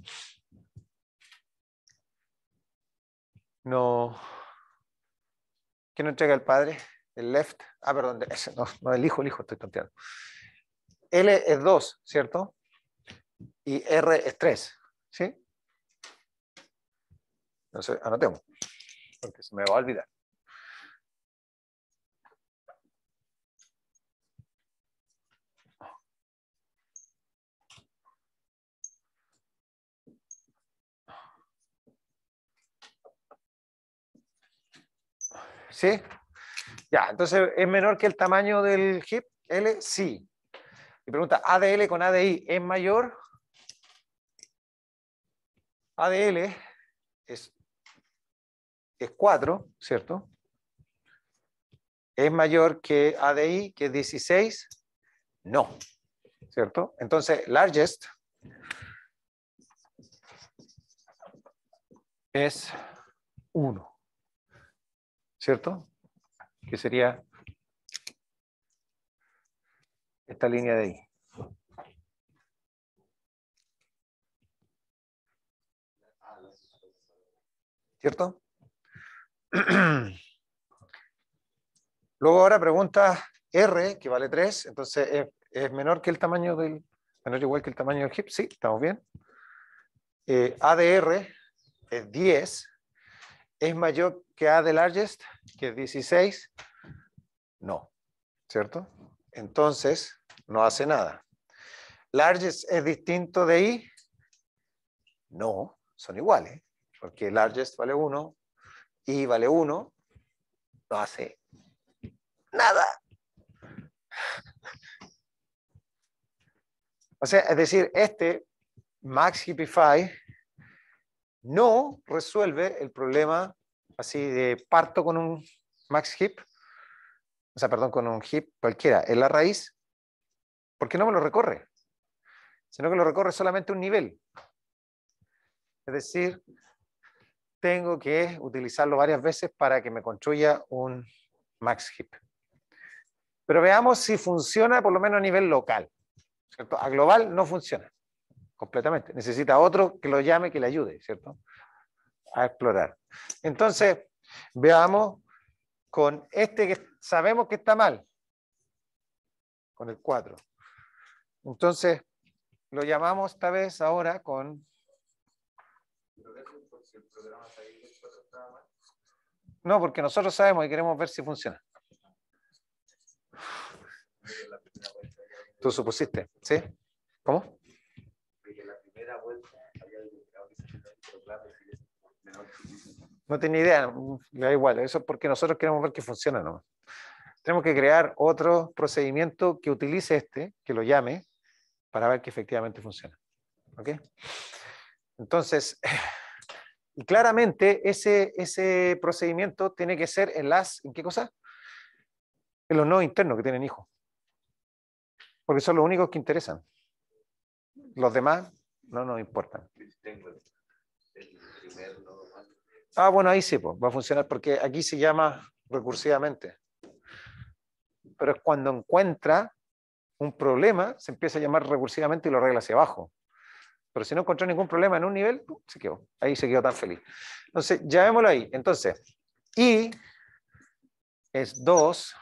no, ¿Quién no entrega el padre? El left, ah, perdón, ese, no, el hijo, el hijo, estoy tonteando. L es 2, ¿cierto? Y R es 3, ¿sí? No sé, anotemos, porque se me va a olvidar. ¿sí? Ya, entonces, ¿es menor que el tamaño del hip? L, sí. Y pregunta, ¿ADL con ADI es mayor? ADL es, es 4, ¿cierto? ¿Es mayor que ADI, que es 16? No, ¿cierto? Entonces, largest es 1. ¿cierto? Que sería esta línea de ahí. ¿Cierto? Luego ahora pregunta R, que vale 3, entonces es, menor que el tamaño del, menor igual que el tamaño del hip, sí, estamos bien. Eh, ADR es 10, es mayor que A de largest, que 16, no, ¿cierto? Entonces, no hace nada. ¿Largest es distinto de I? No, son iguales, porque largest vale 1, I vale 1, no hace nada. O sea, es decir, este Max Hippify no resuelve el problema así de parto con un max hip, o sea, perdón, con un hip cualquiera, en la raíz, ¿por qué no me lo recorre? Sino que lo recorre solamente un nivel. Es decir, tengo que utilizarlo varias veces para que me construya un max hip. Pero veamos si funciona por lo menos a nivel local. A global no funciona completamente. Necesita otro que lo llame, que le ayude, ¿cierto? a explorar. Entonces, veamos con este que sabemos que está mal, con el 4. Entonces, lo llamamos esta vez ahora con... No, porque nosotros sabemos y queremos ver si funciona. Tú supusiste, ¿sí? ¿Cómo? No tiene idea, le da igual, eso es porque nosotros queremos ver que funciona nomás. Tenemos que crear otro procedimiento que utilice este, que lo llame, para ver que efectivamente funciona. ¿Ok? Entonces, y claramente ese, ese procedimiento tiene que ser en las, ¿en qué cosa? En los nodos internos que tienen hijos. Porque son los únicos que interesan. Los demás no nos importan. Ah, bueno, ahí sí, va a funcionar porque aquí se llama recursivamente. Pero es cuando encuentra un problema, se empieza a llamar recursivamente y lo arregla hacia abajo. Pero si no encontró ningún problema en un nivel, se quedó. Ahí se quedó tan feliz. Entonces, llamémoslo ahí. Entonces, I es 2,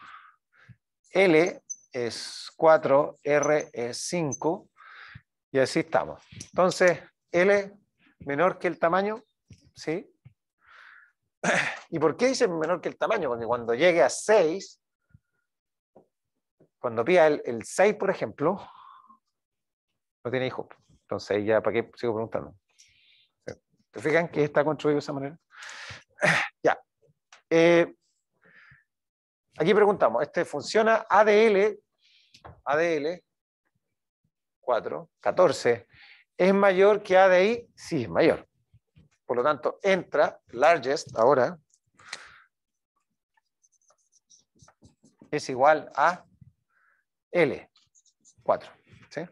L es 4, R es 5, y así estamos. Entonces, L menor que el tamaño, ¿sí? ¿Y por qué dice menor que el tamaño? Porque cuando llegue a 6, cuando pida el, 6, por ejemplo, no tiene hijo. Entonces ya, ¿para qué sigo preguntando? ¿Te fijan que está construido de esa manera? Ya. Eh, aquí preguntamos, este funciona ADL, ADL 4, 14, ¿es mayor que ADI? Sí, es mayor. Por lo tanto, entra largest ahora es igual a L4. ¿sí?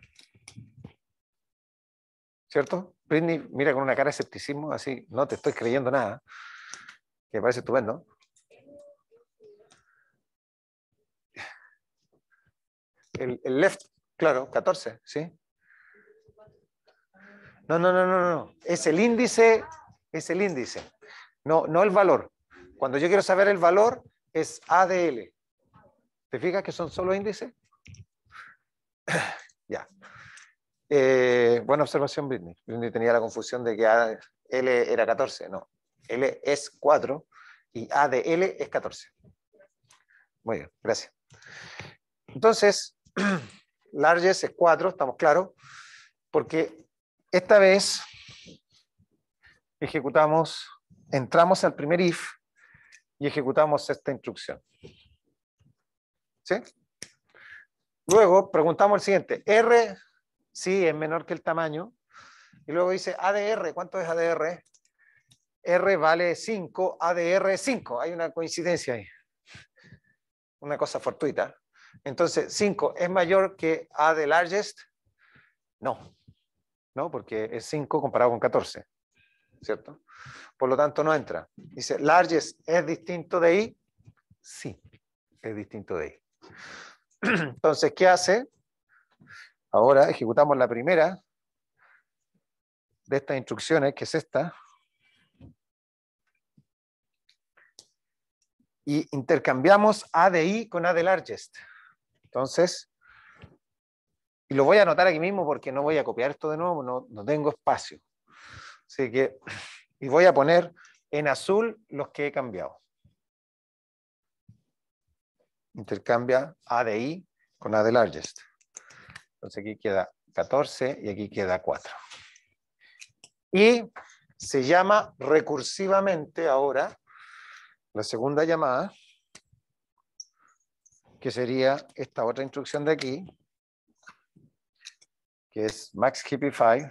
¿Cierto? Britney mira con una cara de escepticismo, así, no te estoy creyendo nada, que parece estupendo. El, el left, claro, 14, ¿sí? No, no, no, no, no. Es el índice es el índice, no, no el valor. Cuando yo quiero saber el valor, es ADL. ¿Te fijas que son solo índices? ya. Eh, buena observación, Britney. Britney tenía la confusión de que L era 14. No, L es 4 y ADL es 14. Muy bien, gracias. Entonces, largest es 4, estamos claros, porque esta vez ejecutamos, entramos al primer if y ejecutamos esta instrucción. ¿Sí? Luego preguntamos el siguiente, R, sí, es menor que el tamaño, y luego dice ADR, ¿cuánto es ADR? R vale 5, ADR 5, hay una coincidencia ahí, una cosa fortuita. Entonces, 5 es mayor que A de largest, no, no, porque es 5 comparado con 14. ¿cierto? Por lo tanto, no entra. Dice, largest es distinto de i. Sí, es distinto de i. Entonces, ¿qué hace? Ahora ejecutamos la primera de estas instrucciones, que es esta. Y intercambiamos A de I con A de largest. Entonces, y lo voy a anotar aquí mismo porque no voy a copiar esto de nuevo, no, no tengo espacio que, y voy a poner en azul los que he cambiado. Intercambia A de I con A de largest. Entonces aquí queda 14 y aquí queda 4. Y se llama recursivamente ahora la segunda llamada, que sería esta otra instrucción de aquí, que es max hippify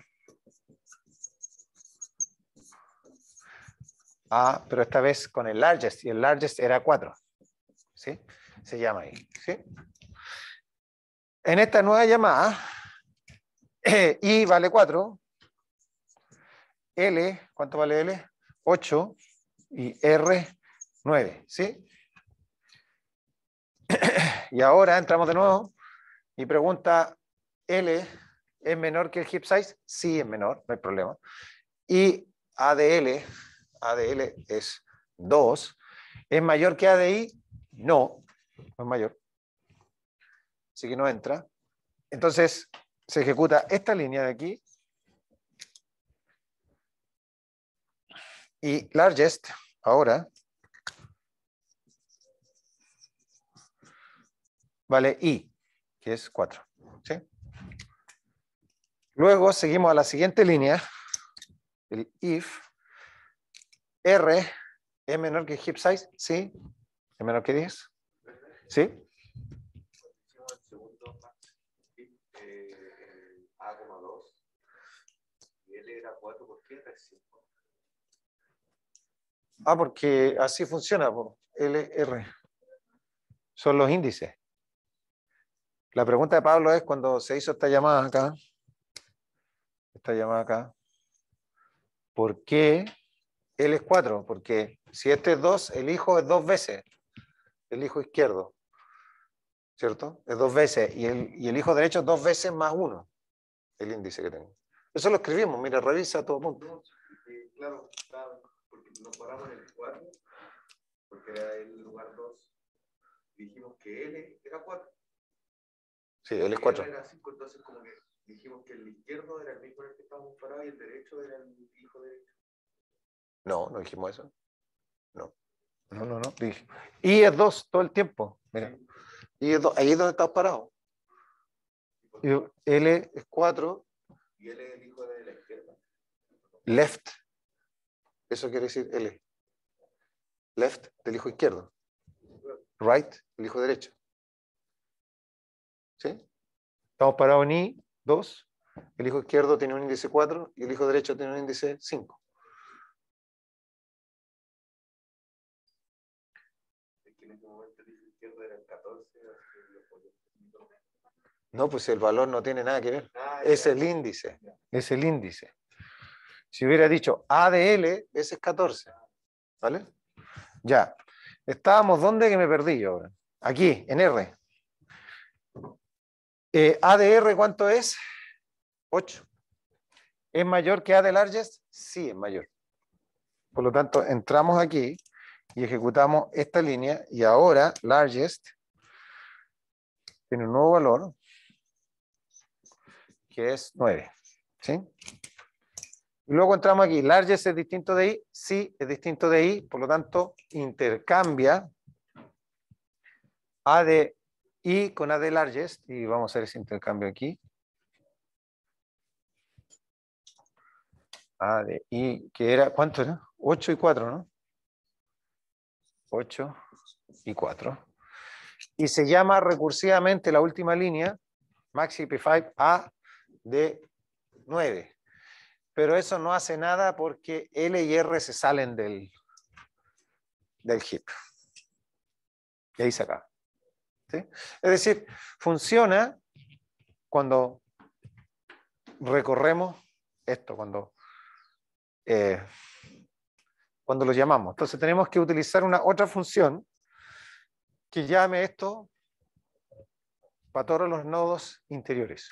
Ah, pero esta vez con el largest, y el largest era 4. ¿sí? Se llama ahí. ¿sí? En esta nueva llamada, Y eh, I vale 4, L, ¿cuánto vale L? 8 y R 9, ¿sí? Y ahora entramos de nuevo y pregunta L, ¿es menor que el hip size? Sí, es menor, no hay problema. Y ADL, ADL es 2. ¿Es mayor que ADI? No, no es mayor. Así que no entra. Entonces se ejecuta esta línea de aquí. Y largest, ahora, vale I, que es 4. Luego seguimos a la siguiente línea, el if. R es menor que hip size, ¿sí? ¿Es menor que 10? ¿Sí? Ah, porque así funciona, L, R. Son los índices. La pregunta de Pablo es cuando se hizo esta llamada acá, esta llamada acá, ¿por qué L es 4, porque si este es 2, el hijo es dos veces, el hijo izquierdo, ¿cierto? Es dos veces, y el, hijo derecho es dos veces más 1, el índice que tengo. Eso lo escribimos, mira, revisa todo punto. Claro, claro, porque nos paramos en el 4, porque era el lugar 2, dijimos que L era 4. Sí, L es 4. Era 5, entonces como que dijimos que el izquierdo era el mismo en el que estábamos parados y el derecho era el hijo derecho. No, no dijimos eso. No. No, no, no. Y es dos todo el tiempo. Mira. Y es dos, ahí es donde estamos parado. L es 4. Y L es el hijo de la izquierda. Left. Eso quiere decir L. Left del hijo izquierdo. Right, el hijo derecho. ¿Sí? Estamos parados en I, 2. El hijo izquierdo tiene un índice 4 y el hijo derecho tiene un índice 5. No, pues el valor no tiene nada que ver. Ah, es el índice. Es el índice. Si hubiera dicho ADL, ese es 14. ¿Vale? Ya. Estábamos dónde? que me perdí yo Aquí, en R. Eh, ¿ADR ¿cuánto es? 8. ¿Es mayor que A de largest? Sí, es mayor. Por lo tanto, entramos aquí y ejecutamos esta línea y ahora largest tiene un nuevo valor que es 9. Y luego entramos aquí, largest es distinto de i, sí es distinto de i, por lo tanto intercambia a de i con a de largest, y vamos a hacer ese intercambio aquí. A de i, que era, ¿cuánto era? 8 y 4, ¿no? 8 y 4. Y se llama recursivamente la última línea, P5 a de 9. Pero eso no hace nada porque L y R se salen del, del HIP Y ahí se acaba. Es decir, funciona cuando recorremos esto, cuando, eh, cuando lo llamamos. Entonces tenemos que utilizar una otra función que llame esto para todos los nodos interiores.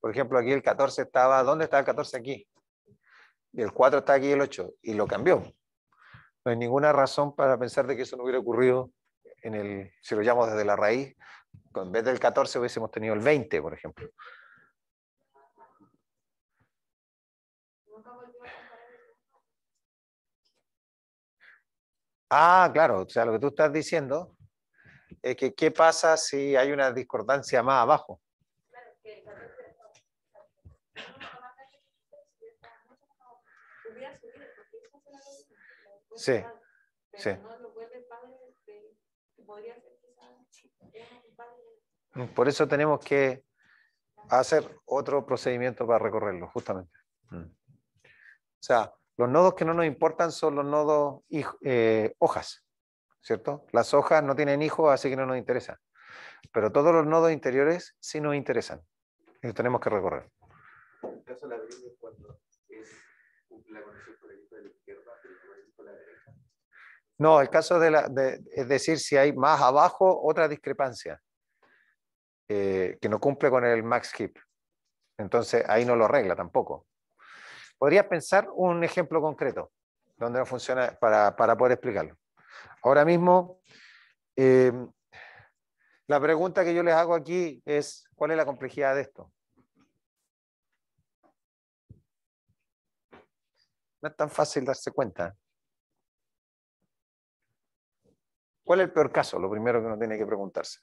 Por ejemplo, aquí el 14 estaba, ¿dónde está el 14 aquí? Y el 4 está aquí el 8, y lo cambió. No hay ninguna razón para pensar de que eso no hubiera ocurrido en el, si lo llamamos desde la raíz, en vez del 14 hubiésemos tenido el 20, por ejemplo. Ah, claro, o sea, lo que tú estás diciendo es que qué pasa si hay una discordancia más abajo. sí, sí. Este, Por eso tenemos que hacer otro procedimiento para recorrerlo, justamente. Mm. O sea, los nodos que no nos importan son los nodos eh, hojas, ¿cierto? Las hojas no tienen hijos, así que no nos interesa Pero todos los nodos interiores sí nos interesan y tenemos que recorrer. En la No, el caso de, la, es decir, si hay más abajo otra discrepancia eh, que no cumple con el max hip. Entonces ahí no lo arregla tampoco. Podría pensar un ejemplo concreto donde no funciona para, poder explicarlo? Ahora mismo, eh, la pregunta que yo les hago aquí es, ¿cuál es la complejidad de esto? No es tan fácil darse cuenta. ¿Cuál es el peor caso? Lo primero que uno tiene que preguntarse.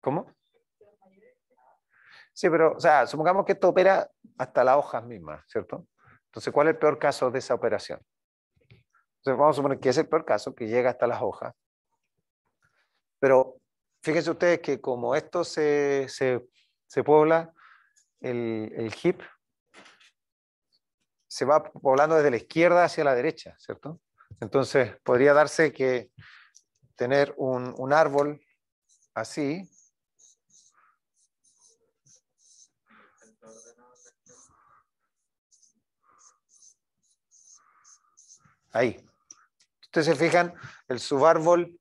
¿Cómo? Sí, pero, o sea, supongamos que esto opera hasta las hojas mismas, ¿cierto? Entonces, ¿cuál es el peor caso de esa operación? Entonces, vamos a suponer que es el peor caso, que llega hasta las hojas. Pero fíjense ustedes que como esto se, se, se puebla el, el hip se va poblando desde la izquierda hacia la derecha, ¿cierto? Entonces podría darse que tener un, un árbol así, ahí. Ustedes se fijan, el subárbol,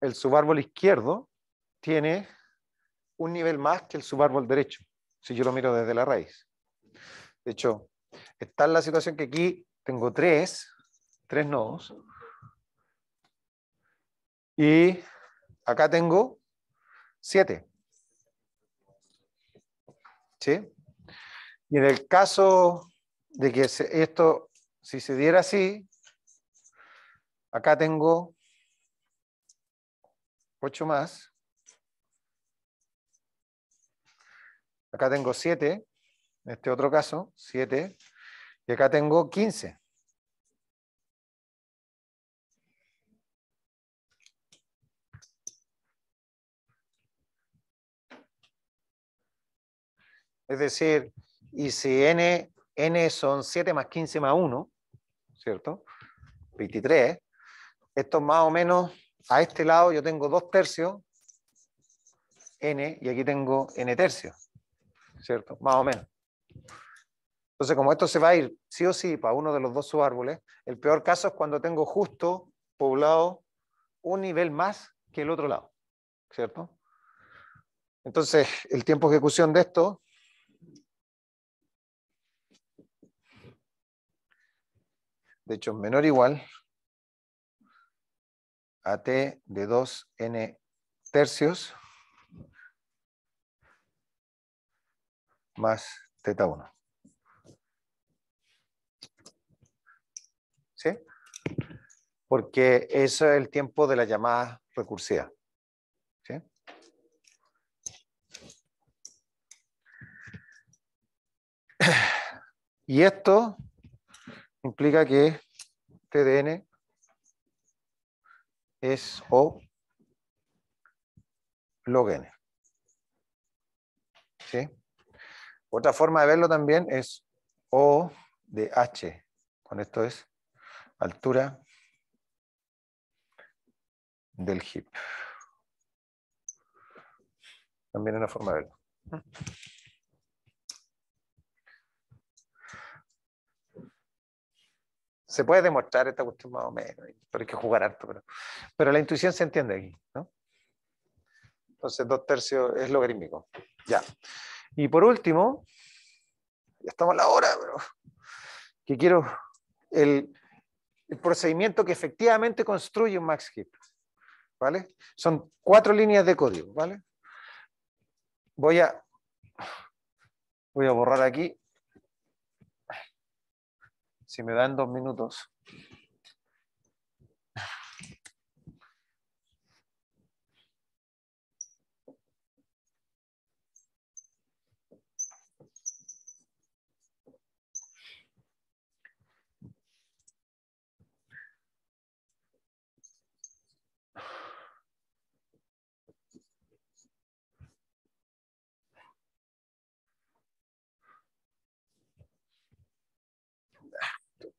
el subárbol izquierdo tiene un nivel más que el subárbol derecho si yo lo miro desde la raíz. De hecho, está en la situación que aquí tengo tres, tres nodos, y acá tengo siete. ¿Sí? Y en el caso de que esto, si se diera así, acá tengo ocho más, Acá tengo 7, en este otro caso, 7, y acá tengo 15. Es decir, y si n, n son 7 más 15 más 1, ¿cierto? 23. Esto más o menos, a este lado yo tengo 2 tercios n y aquí tengo n tercios. ¿cierto? Más o menos. Entonces, como esto se va a ir sí o sí para uno de los dos subárboles, el peor caso es cuando tengo justo poblado un nivel más que el otro lado, ¿cierto? Entonces, el tiempo de ejecución de esto de hecho menor o igual a t de 2n tercios más teta 1. ¿Sí? Porque eso es el tiempo de la llamada recursiva. ¿Sí? Y esto implica que TDN es O log N. Otra forma de verlo también es O de H. Con esto es altura del hip. También es una forma de verlo. Se puede demostrar esta cuestión más o menos, pero hay que jugar harto. Pero, la intuición se entiende aquí, ¿no? Entonces, dos tercios es logarítmico. Ya. Y por último, ya estamos a la hora, pero que quiero el, procedimiento que efectivamente construye un max heap. ¿Vale? Son cuatro líneas de código, ¿vale? Voy a, voy a borrar aquí. Si me dan dos minutos.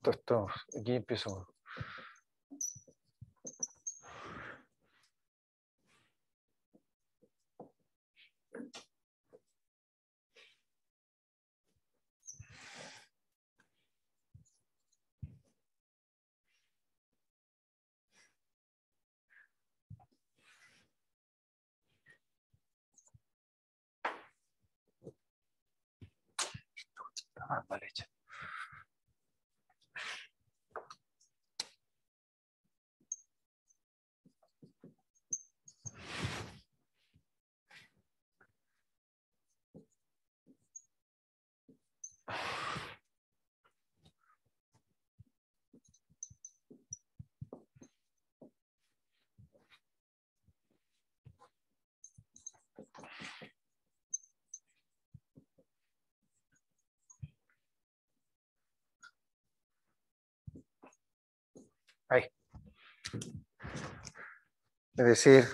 то, что Гей писал. Она болеть. Es decir,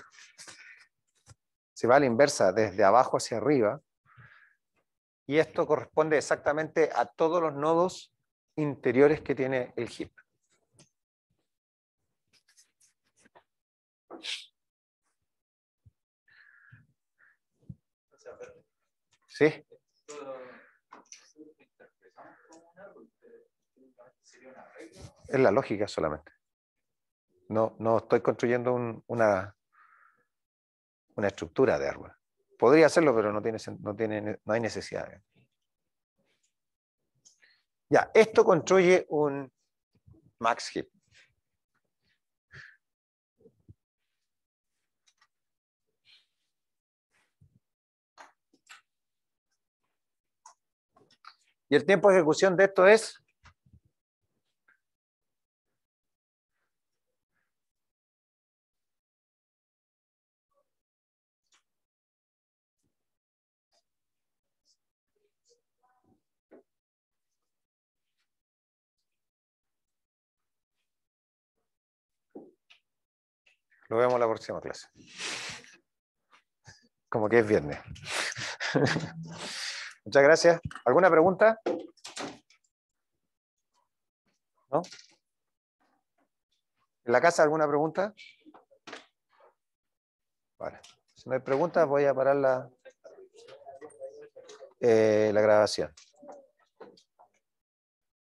se va a la inversa, desde abajo hacia arriba. Y esto corresponde exactamente a todos los nodos interiores que tiene el HIP. ¿Sí? Es la lógica solamente. No, no estoy construyendo una, una estructura de árbol. Podría hacerlo, pero no, tiene, no, tiene, no hay necesidad. Ya, esto construye un max heap. Y el tiempo de ejecución de esto es Lo vemos la próxima clase. Como que es viernes. Muchas gracias. ¿Alguna pregunta? ¿No? ¿En la casa alguna pregunta? Vale. Si no hay preguntas, voy a parar la, eh, la grabación.